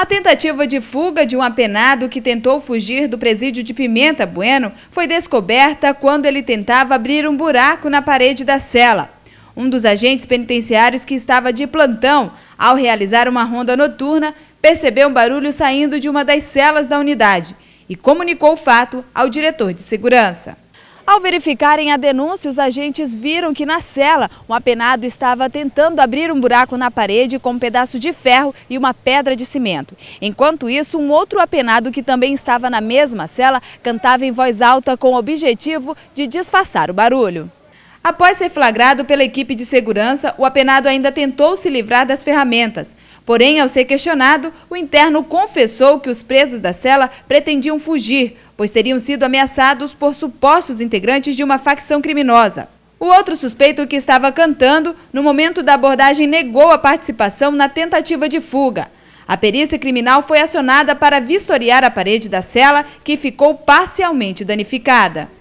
A tentativa de fuga de um apenado que tentou fugir do presídio de Pimenta Bueno foi descoberta quando ele tentava abrir um buraco na parede da cela. Um dos agentes penitenciários que estava de plantão, ao realizar uma ronda noturna, percebeu um barulho saindo de uma das celas da unidade e comunicou o fato ao diretor de segurança. Ao verificarem a denúncia, os agentes viram que na cela, um apenado estava tentando abrir um buraco na parede com um pedaço de ferro e uma pedra de cimento. Enquanto isso, um outro apenado que também estava na mesma cela cantava em voz alta com o objetivo de disfarçar o barulho. Após ser flagrado pela equipe de segurança, o apenado ainda tentou se livrar das ferramentas. Porém, ao ser questionado, o interno confessou que os presos da cela pretendiam fugir, pois teriam sido ameaçados por supostos integrantes de uma facção criminosa. O outro suspeito que estava cantando, no momento da abordagem, negou a participação na tentativa de fuga. A perícia criminal foi acionada para vistoriar a parede da cela, que ficou parcialmente danificada.